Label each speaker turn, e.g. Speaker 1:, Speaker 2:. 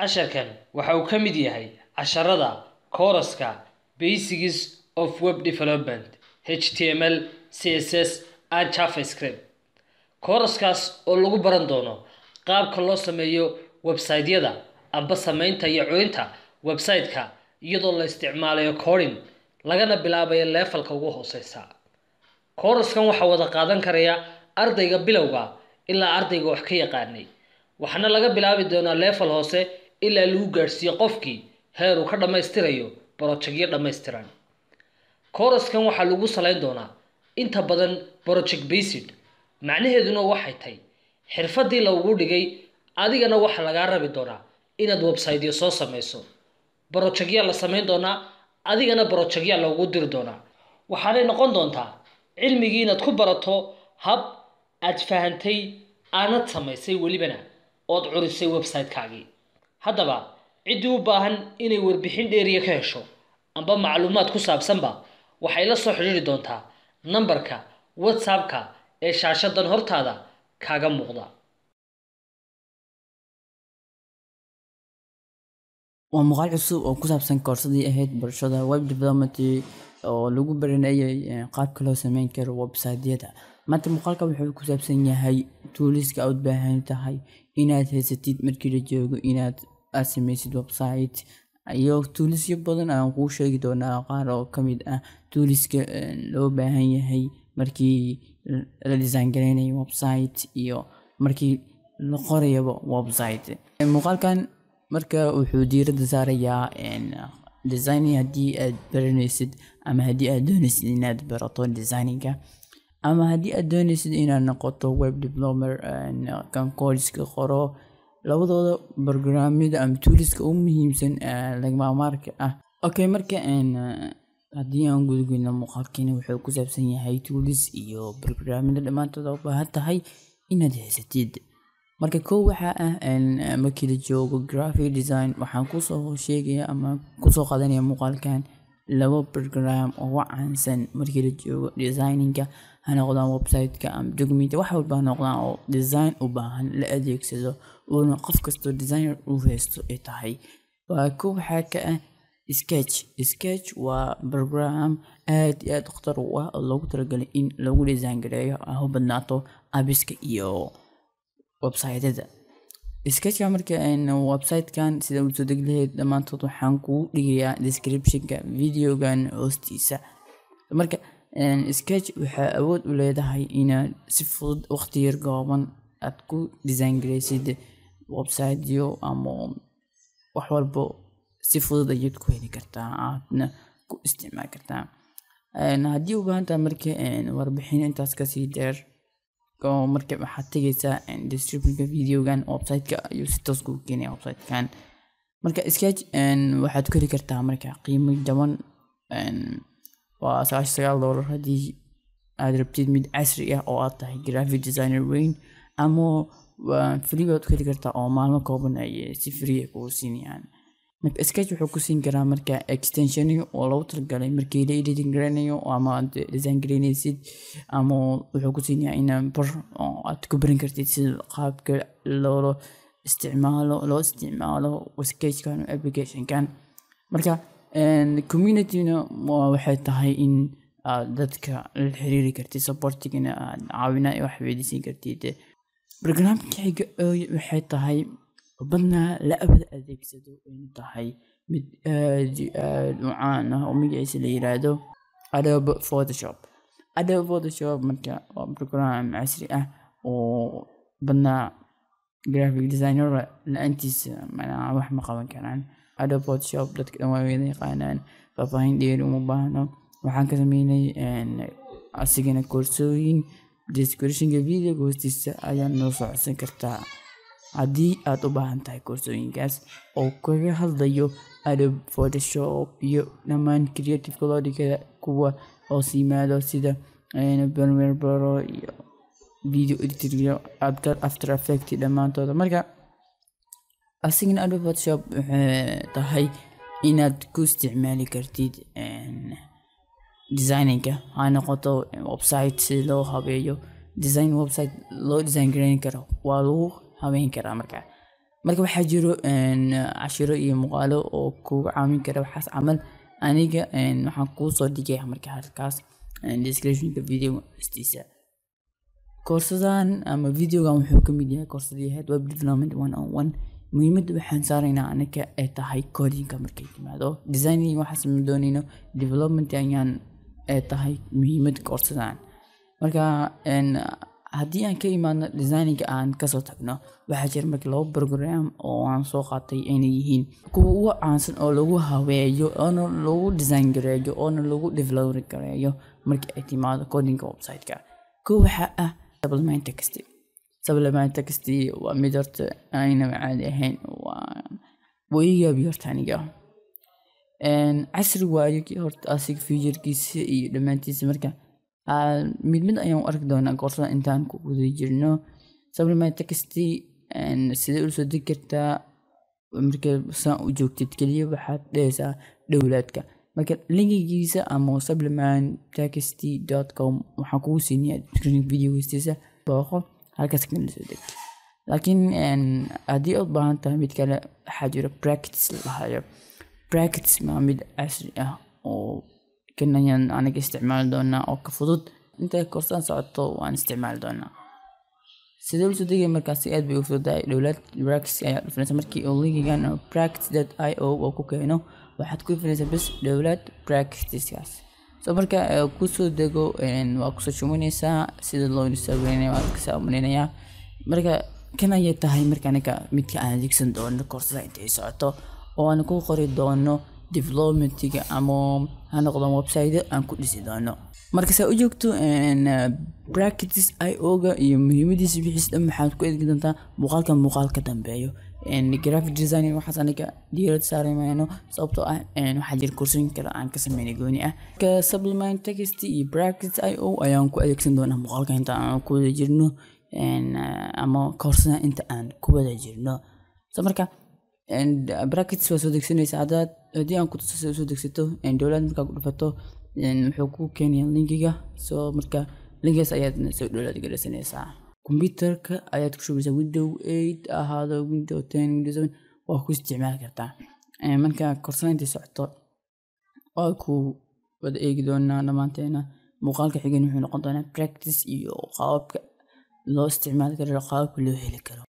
Speaker 1: casharkan waxa uu ka mid yahay casharada kooraska basics of web development h t m l c s css and javascript kooraskaas oo lagu baran doono qaabka loo sameeyo websaytyada amba samaynta iyo culinta website iyadoo la isticmaalayo coding lagana bilaabayo leefalka ugu hooseysa kooraskan waxaa wada qaadan karaya ardayga bilowga ilaa ardayga wax ka yaqaanay waxaana laga bilaabi doonaa leefal hoose ilaa lagu gaadhsiiyo qofkii heer uu ka dhammaystirayo borojegyo dhammaystiran koraskan waxaa lagu salayn doonaa inta badan boroject basid macnaheeduna waxay tahay xirfaddii lagugu dhigay adigana waxaa lagaa rabi doonaa inaad websaytyo soo samayso borojegyaa la samayn doonaa adigana borojegyaa loogu diri doonaa waxaanay noqon doontaa cilmigii inaad ku barato hab aad fahantay aanad samaysay welibana ood curisay websitekaagii haddaba ciddii u baahan inay warbixin dheeriya ka hesho amba macluumaad ku saabsanba waxay la soo xidhiiri doontaa nambarka whatsappka ee shaashadan hortaada kaaga muuqda
Speaker 2: waa muuqaal cusub oo ku saabsan koorsadii ahayd barashada web diplomaty oo lagu baranayay qaabka loo sameyn karo websaydyada maanta muuqaalka wuxuu ku saabsan yahay tuuliska aad baahan tahay inaad haysatid markii la joogo inaad aad samaysid website iyo tuulisyo badan ayaan kuu sheegi doonaa qaar oo kamid ah tuuliska eh, loo baahan yahay markii la disayngareynayo website iyo markii la qorayaba website eh, muuqaalkan marka wuxuu diirada saarayaa eh, designing haddii aad baranaysid ama haddii aad doonaysid inaad barato designinga ama haddii aad doonaysid inaad noqoto web developer kan koodiska qoro labadooda barnaamijyada ama tuuliska ugu muhiimsan lagmaamaarka ah okay marka haddii aan gudageyno muuqaalkiina wuxuu ku saabsan yahay tuulis iyo barnaamijyo dhammaantood u baahan tahay inaad haysatid marka koow waxaa ah markii la joogo graphic design waxaan kusoo sheegaya ama kusoo qaadanaya muuqaalkan labo brogram ugu caansan markii la joogo designinka ha noqdaan websiteka ama document wax walba ha noqdaan oo design u baahan la adeegsado uuna qof kastoo designer u haysto ay tahay waa ku waxaa ka ah sketch sketch waa program aad iyo aad khatar u ah oo loogu talagalay in lagu design gareeyo ah badnaato abiska iyo websiteda sketchka marka website-kan sida u soo lahayd dhammaantood waxaan kuu dhigayaa descriptionka videogan hoostiisa marka sketch waxaa awood u leedahay inaad si fudud waqti yar gooban aad ku design garaysid websiteyo ama wax walbo si fudud ayaad ku heli kartaa aadna ku isticmaali kartaa haddii u baahantaa marka warbixin intaas kasii deer oo marka waxaad tegaysaa eh, descriptionka videogan websiteka ayuu si toos kuu keenaya websitekan marka sketch eh, waxaad ku heli kartaa marka qiimo jaban eh, waa sagaashan sagaal doolar haddii aada rabtid mid casri ah oo aada tahay graphic designer weyn ama free baad ku heli kartaa oo maalmo kooban ay si free ah kugu siinayaan marka sketch wuxuu ku siin karaa marka extensioniyo oo lagu talgalay markii la editing garanayo ama aad design garanaysid ama wuxuu ku siinayaa in bar oo aad ku baran kartid sida qaabka loola isticmaalo loo isticmaalo sketchkan applicationkan marka communityna waxay tahay in aad dadka la xiriiri kartid supportigana aad caawina wax weydiisan kartid barnaamijka xiga waxay tahay oo badnaa la-abada adeegsado aynu tahay mid aada aad u caan ah oo magaciisa la yiraahdo adobe photoshop adobe photoshop marka waa program casri ah oo badnaa graphic designera la-aantiisa manaa wax ma qaban karaan adobe photoshop dadka dhan waa yaqaanaan faahfaahin dheeri uma baahno waxaan ka sameynay asigana koorsooyin descriptionka videoga hoostiisa ayaa noo soo codsan kartaa haddii aad u baahan tahay koorsooyinkaas oo kaga hadlayo adobe photoshop iyo dhammaan creative clodicada kuwa hoos yimaado sida premier eh, iyo video editor iyo after effect dhammaantooda marka asigana adob photoshop waxay eh, tahay inaad ku isticmaali kartid eh, designinka ha noqoto website si loo habeeyo design website loo design garayn karo waa lagu habeyn karaa marka marka waxaa jiro cashiro iyo muqaalo oo kugu caawin kara waxaas camal aniga waxaan kuu soo dhigaya marka halkaas descriptionka video hoostiisa koorsadan ama videogan wuxuu ka yahay koorsadii head web development one on oh one muhiimadda waxaan saaraynaa anaka ay tahay codinka markay timaado designing waxaa sameyn doonayno development ayaan ee tahay muhiimad koorsadaan marka haddii aan ka imaadno designiga aan kasoo tagno waxaa jira markii laba brogram oo aan soo qaatay inay yihiin kuwa ugu caansan oo lagu haweeyo oona lagu design gareeyo oona lagu developri gareeyo markii ay timaado codinga website-ka waxaa ah supplement text supplement text waa mid horta ayna caadi ahayn waa casri waayo horta asig fiijirkiisa iyo dhammaantiisa marka mid mid ayaan u arki doonaa koorsada intaan ku guda jirno sublimatext e sidee ulasoo degi kartaa markay saan u joogtid keliya waxaad dhehaysaa dhowlaadka marka linkigiisa ama sublimatext com waxaan kugu siinayaa description video booqo halkaas kana soo dega laakiin haddii e aad baahan tahay mid kale waxaa jira brackets la dhahayo brackets maa mid casri ah oo kanayaan aniga isticmaali doonaa oo ka fudud intay korsaan socoto waan isticmaali doonaa sidee usoo degay markaasi aad bay u fududahay dowlad brax ayaa dhufinaysa markii oo linkigan practice i o oo ku keeno waxaad ku dhufinaysaa bis dowlad practicegaas so marka kusoo dego waa kusoo shumanaysaa sida loo instagramay waan kasoo umaleynaya marka kan ayay tahay marka aniga midka aan adeegsan doono korsada intay socoto oo aan ku qori doono developmentiga ama ha noqdo website aan ku dhisi doono markasaa u joogto brackets i o iyo muhiimadiisa wixiis dhan maxaad ku eegi doontaa muuqaalka dambeeyo graphic design waxaas anaga diirad saari mayno sababtoo ah waxaa jira koorsooyin kale aan ka sameynay gooni ah ka supplement text iyo brackets i o ayaan ku adeegsan doonaa muuqaalka inta aan ku wada jirno ama koorsada inta aan ku wada jirno so marka brackets waa soo degsanaysa haddaad haddii aan kutusasa usoo degsato dowlaad markaa ku dhufato wuxuu ku keenaya linkiga soo marka linkigaas ayaad soo dowlaad garesanaysaa kombyuterka ayaad ku shubeysaa window eight ahaado window ten window seven waa ku isticmaali kartaa marka korsanaynta socto waa ku wada eegi doonaa dhammaanteena muuqaalka xigan wuxuu noqon doonaa practice iyo qaababka loo isticmaali karo qaababka loo heli karo